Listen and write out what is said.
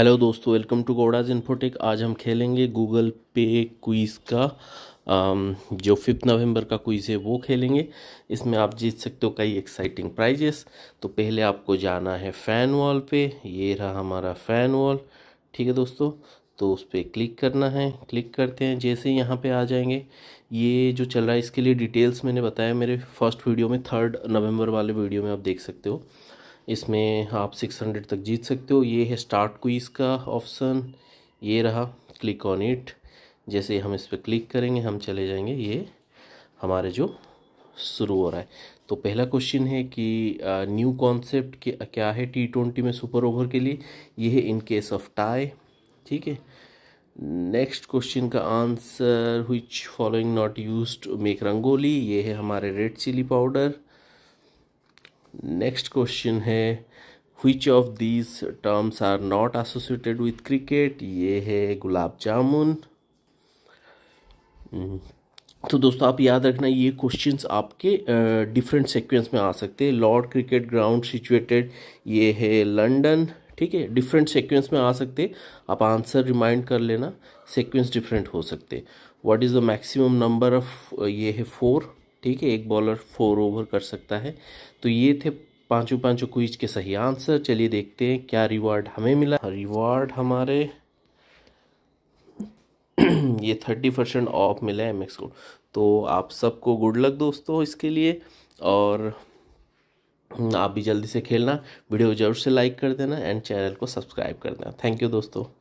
Hello दोस्तों welcome to गोडाज infotech आज हम खेलेंगे गूगल पे क्विज़ का जो फिफ्थ नवंबर का क्विज़ है वो खेलेंगे इसमें आप जीत सकते हो कई एक्साइटिंग प्राइजेस तो पहले आपको जाना है फ़ैन वॉल पे ये रहा हमारा फ़ैन वॉल ठीक है दोस्तों तो उस पर क्लिक करना है क्लिक करते हैं जैसे यहाँ पर आ जाएंगे ये जो चल रहा है इसके लिए डिटेल्स मैंने बताया मेरे फर्स्ट वीडियो में थर्ड नवम्बर वाले वीडियो में आप देख सकते हो इसमें आप 600 तक जीत सकते हो ये है स्टार्ट क्विज का ऑप्शन ये रहा क्लिक ऑन इट जैसे हम इस पर क्लिक करेंगे हम चले जाएंगे ये हमारे जो शुरू हो रहा है तो पहला क्वेश्चन है कि न्यू कॉन्सेप्ट क्या है टी ट्वेंटी में सुपर ओवर के लिए ये है इन केस ऑफ टाई ठीक है नेक्स्ट क्वेश्चन का आंसर हुई following not use make rangoli ये है हमारे red chilli powder next question है which of these terms are not associated with cricket ये है गुलाब जामुन hmm. तो दोस्तों आप याद रखना ये क्वेश्चंस आपके डिफरेंट सीक्वेंस में आ सकते हैं लॉर्ड क्रिकेट ग्राउंड सिचुएटेड ये है लंडन ठीक है डिफरेंट सीक्वेंस में आ सकते आप आंसर रिमाइंड कर लेना सीक्वेंस डिफरेंट हो सकते what is the maximum number of ये है फोर ठीक है एक बॉलर फोर ओवर कर सकता है तो ये थे पांचों पांचों क्विज के सही आंसर चलिए देखते हैं क्या रिवार्ड हमें मिला रिवार्ड हमारे ये थर्टी परसेंट ऑफ मिला है एम एक्स को तो आप सबको गुड लक दोस्तों इसके लिए और आप भी जल्दी से खेलना वीडियो जरूर से लाइक कर देना एंड चैनल को सब्सक्राइब कर देना थैंक यू दोस्तों